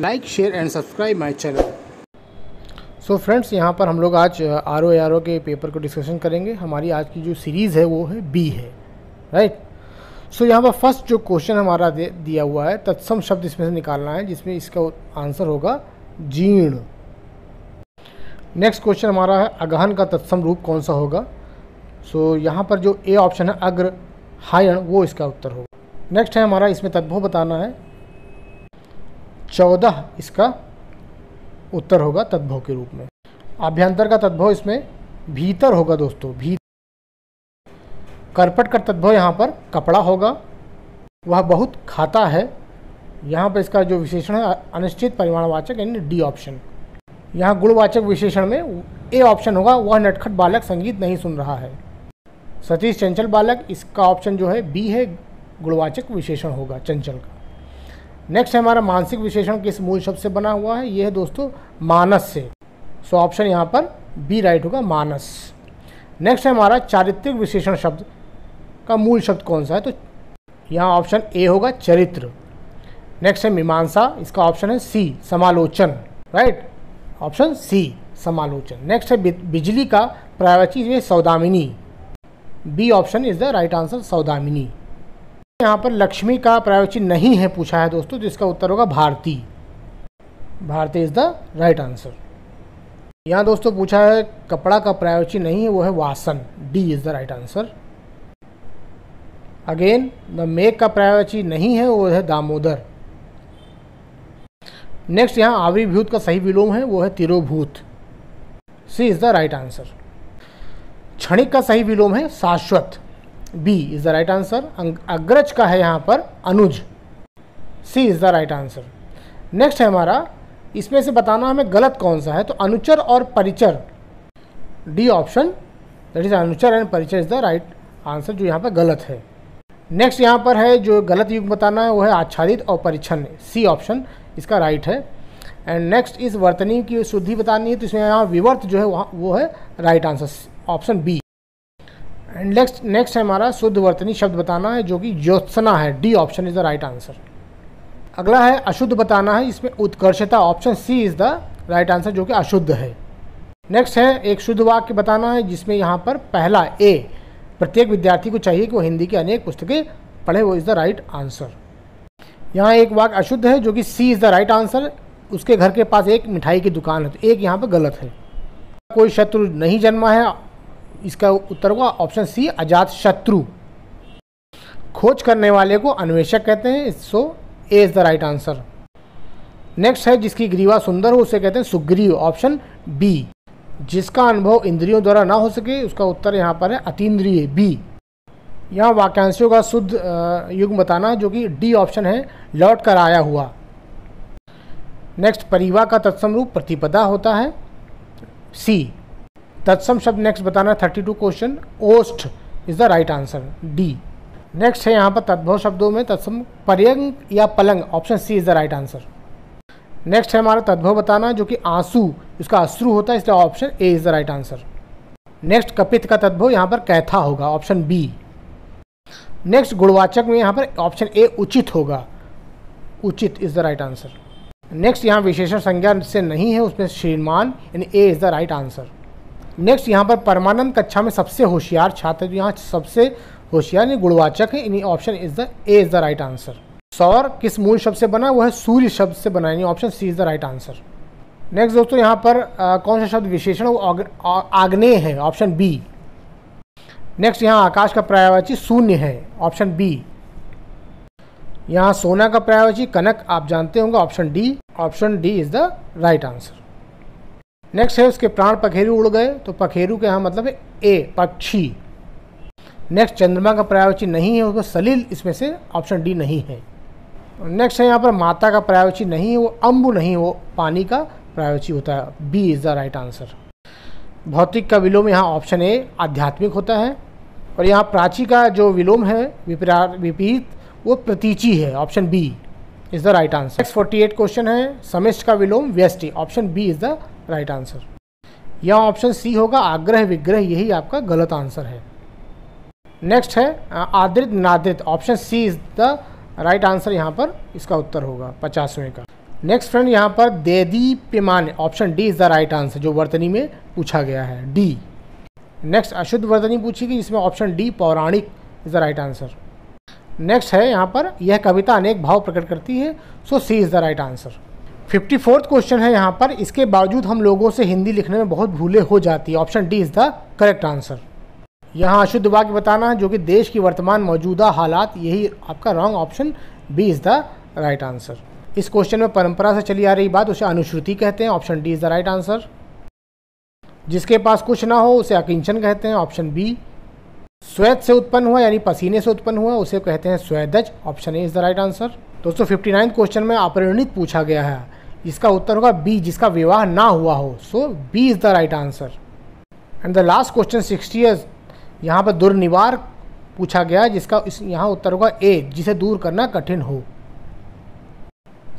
like share and subscribe my channel so friends यहाँ पर हम लोग आज आर ओ आर ओ के पेपर को डिस्कशन करेंगे हमारी आज की जो सीरीज़ है वो है बी है राइट सो so, यहाँ पर फर्स्ट जो क्वेश्चन हमारा दिया हुआ है तत्सम शब्द इसमें से निकालना है जिसमें इसका आंसर होगा जीर्ण नेक्स्ट क्वेश्चन हमारा है अगहन का तत्सम रूप कौन सा होगा सो so, यहाँ पर जो ए ऑप्शन है अग्र हायण वो इसका उत्तर होगा नेक्स्ट है हमारा इसमें तद्भव बताना है चौदह इसका उत्तर होगा तद्भव के रूप में आभ्यंतर का तद्भव इसमें भीतर होगा दोस्तों भीतर करपट का तद्भव यहाँ पर कपड़ा होगा वह बहुत खाता है यहाँ पर इसका जो विशेषण है अनिश्चित परिमाणवाचक यानी डी ऑप्शन यहाँ गुणवाचक विशेषण में ए ऑप्शन होगा वह नटखट बालक संगीत नहीं सुन रहा है सतीश चंचल बालक इसका ऑप्शन जो है बी है गुणवाचक विशेषण होगा चंचल का नेक्स्ट है हमारा मानसिक विशेषण किस मूल शब्द से बना हुआ है यह है दोस्तों मानस से सो ऑप्शन यहाँ पर बी राइट होगा मानस नेक्स्ट है हमारा चारित्रिक विशेषण शब्द का मूल शब्द कौन सा है तो यहाँ ऑप्शन ए होगा चरित्र नेक्स्ट है मीमांसा इसका ऑप्शन है सी समालोचन राइट ऑप्शन सी समालोचन नेक्स्ट है बिजली का प्रायवाची सौदामिनी B option is the right answer सौदामिनी यहाँ पर लक्ष्मी का प्रायोचित नहीं है पूछा है दोस्तों जिसका उत्तर होगा भारती भारती इज़ द राइट आंसर यहाँ दोस्तों पूछा है कपड़ा का प्रायोचित नहीं है वो है वासन D is the right answer again the मेक का प्रायोचित नहीं है वो है दामोदर नेक्स्ट यहाँ आविर्भूत का सही विलोम है वो है तिरुभूत C is the right answer क्षणिक का सही विलोम है शाश्वत B is the right answer अं, अग्रज का है यहाँ पर अनुज C is the right answer next है हमारा इसमें से बताना हमें गलत कौन सा है तो अनुचर और परिचर डी ऑप्शन दैट इज़ अनुचर एंड परिचर इज़ द राइट आंसर जो यहाँ पर गलत है नेक्स्ट यहाँ पर है जो गलत युग बताना है वो है आच्छादित और परिच्छन सी ऑप्शन इसका राइट है एंड नेक्स्ट इस वर्तनी की शुद्धि बतानी है तो इसमें यहाँ विवर्त जो है वहाँ वो है right answer option B next next है हमारा शुद्ध वर्तनी शब्द बताना है जो कि ज्योत्सना है D option is the right answer अगला है अशुद्ध बताना है इसमें उत्कर्षता option C is the right answer जो कि अशुद्ध है नेक्स्ट है एक शुद्ध वाक्य बताना है जिसमें यहाँ पर पहला ए प्रत्येक विद्यार्थी को चाहिए कि वो हिंदी की अनेक पुस्तकें पढ़े वो इज़ द राइट आंसर यहाँ एक वाक्य अशुद्ध है जो कि C is the right answer उसके घर के पास एक मिठाई की दुकान है तो एक यहाँ पर गलत है कोई शत्रु नहीं जन्मा है इसका उत्तर होगा ऑप्शन सी अजात शत्रु खोज करने वाले को अन्वेषक कहते हैं so A is the right answer next है जिसकी ग्रीवा सुंदर हो उसे कहते हैं सुग्रीव ऑप्शन बी जिसका अनुभव इंद्रियों द्वारा ना हो सके उसका उत्तर यहाँ पर है अतीन्द्रिय बी यहाँ वाक्यांशों का शुद्ध युग बताना जो कि डी ऑप्शन है लौट कर आया हुआ नेक्स्ट परिवा का तत्सम रूप प्रतिपदा होता है सी तत्सम शब्द नेक्स्ट बताना थर्टी टू क्वेश्चन ओस्ट is the right answer D next है यहाँ पर तद्भव शब्दों में तत्सम पर्यंग या पलंग option C is the right answer next है हमारा तद्भव बताना जो कि आंसू इसका अश्रु होता है इसलिए option A is the right answer next कपित का तद्भव यहाँ पर कैथा होगा ऑप्शन बी नेक्स्ट गुणवाचक में यहाँ पर ऑप्शन ए उचित होगा उचित is the right answer next यहाँ विशेषण संज्ञा से नहीं है उसमें श्रीमान यानी A is the right answer next यहाँ पर परमानंद कक्षा में सबसे होशियार छात्र जो यहाँ सबसे होशियार यानी गुणवाचक है यानी option is the A is the right answer सौर किस मूल शब्द से बना वह है सूर्य शब्द से बना यानी option C is the right answer next दोस्तों यहाँ पर आ, कौन सा शब्द विशेषण वो आग्नेय है ऑप्शन बी नेक्स्ट यहाँ आकाश का पर्यायवाची शून्य है ऑप्शन बी यहाँ सोना का पर्यायवाची कनक आप जानते होंगे option D option D is the right answer next है उसके प्राण पखेरु उड़ गए तो पखेरु के यहाँ मतलब ए पक्षी नेक्स्ट चंद्रमा का पर्यावची नहीं है उसको सलील इसमें से ऑप्शन डी नहीं है नेक्स्ट है यहाँ पर माता का पर्यावची नहीं है वो अम्बु नहीं वो पानी का पर्यावची होता है B is the right answer भौतिक का विलोम यहाँ ऑप्शन ए आध्यात्मिक होता है और यहाँ प्राची का जो विलोम है विपरीत वो प्रतीची है option B is the right answer next forty eight question है समिष्ट का विलोम व्यस्टि option B is the right answer या ऑप्शन सी होगा आग्रह विग्रह यही आपका गलत आंसर है नेक्स्ट है आदृत नादृत option C is the right answer यहाँ पर इसका उत्तर होगा पचासवें का नेक्स्ट फ्रेंड यहाँ पर देदी पिमान option D is the right answer जो वर्तनी में पूछा गया है डी नेक्स्ट अशुद्ध वर्तनी पूछी गई इसमें ऑप्शन डी पौराणिक is the right answer next है यहाँ पर यह कविता अनेक भाव प्रकट करती है so C is the right answer fifty fourth question है यहाँ पर इसके बावजूद हम लोगों से हिंदी लिखने में बहुत भूले हो जाती है option D is the correct answer यहाँ अशुद्ध वाक्य बताना है जो कि देश की वर्तमान मौजूदा हालात यही आपका wrong option B is the right answer इस क्वेश्चन में परंपरा से चली आ रही बात उसे अनुश्रुति कहते हैं option D is the right answer जिसके पास कुछ ना हो उसे अकिंचन कहते हैं ऑप्शन बी स्वेद से उत्पन्न हुआ यानी पसीने से उत्पन्न हुआ उसे कहते हैं स्वेदज option A is the right answer दोस्तों फिफ्टी क्वेश्चन में अपरिणित पूछा गया है इसका उत्तर होगा बी जिसका विवाह ना हुआ हो so B is the right answer and the last question sixty eight यहाँ पर दुर्निवार पूछा गया जिसका इस यहाँ उत्तर होगा ए जिसे दूर करना कठिन हो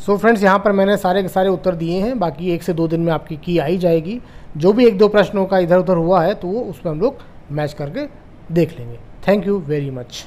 सो so फ्रेंड्स यहाँ पर मैंने सारे के सारे उत्तर दिए हैं बाकी एक से दो दिन में आपकी की आई जाएगी जो भी एक दो प्रश्नों का इधर उधर हुआ है तो वो उसमें हम लोग मैच करके देख लेंगे थैंक यू वेरी मच